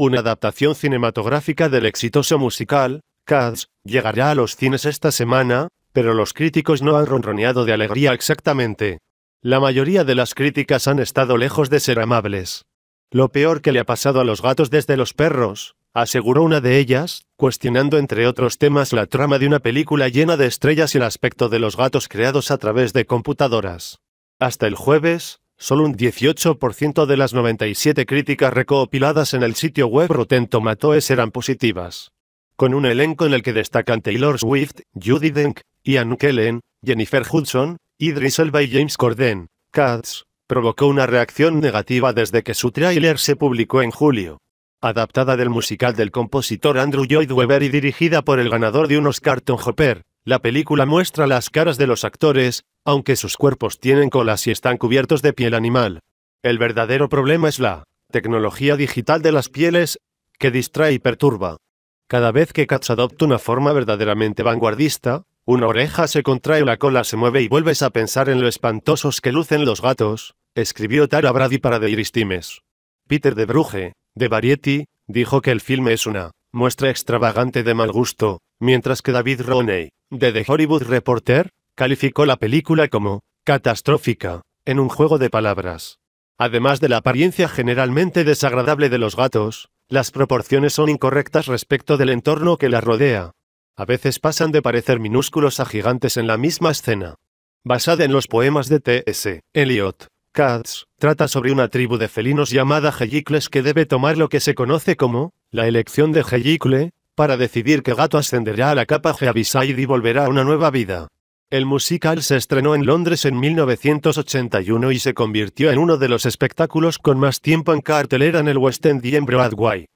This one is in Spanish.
una adaptación cinematográfica del exitoso musical, Cats, llegará a los cines esta semana, pero los críticos no han ronroneado de alegría exactamente. La mayoría de las críticas han estado lejos de ser amables. Lo peor que le ha pasado a los gatos desde los perros, aseguró una de ellas, cuestionando entre otros temas la trama de una película llena de estrellas y el aspecto de los gatos creados a través de computadoras. Hasta el jueves, Solo un 18% de las 97 críticas recopiladas en el sitio web Rotten Tomatoes eran positivas. Con un elenco en el que destacan Taylor Swift, Judy Denk, Ian Kellen, Jennifer Hudson, Idris Elba y James Corden, Katz, provocó una reacción negativa desde que su tráiler se publicó en julio. Adaptada del musical del compositor Andrew Lloyd Webber y dirigida por el ganador de un Oscar Tom Hopper, la película muestra las caras de los actores, aunque sus cuerpos tienen colas y están cubiertos de piel animal. El verdadero problema es la tecnología digital de las pieles, que distrae y perturba. Cada vez que Katz adopta una forma verdaderamente vanguardista, una oreja se contrae, la cola se mueve y vuelves a pensar en lo espantosos que lucen los gatos, escribió Tara Brady para The Iris Times. Peter de Bruge, de Variety, dijo que el filme es una muestra extravagante de mal gusto, mientras que David Roney, de The Hollywood Reporter, calificó la película como catastrófica, en un juego de palabras. Además de la apariencia generalmente desagradable de los gatos, las proporciones son incorrectas respecto del entorno que la rodea. A veces pasan de parecer minúsculos a gigantes en la misma escena. Basada en los poemas de T.S. Eliot, Katz trata sobre una tribu de felinos llamada Gellicles que debe tomar lo que se conoce como la elección de Gellicle para decidir qué gato ascenderá a la capa Geavisaid y volverá a una nueva vida. El musical se estrenó en Londres en 1981 y se convirtió en uno de los espectáculos con más tiempo en cartelera en el West End y en Broadway.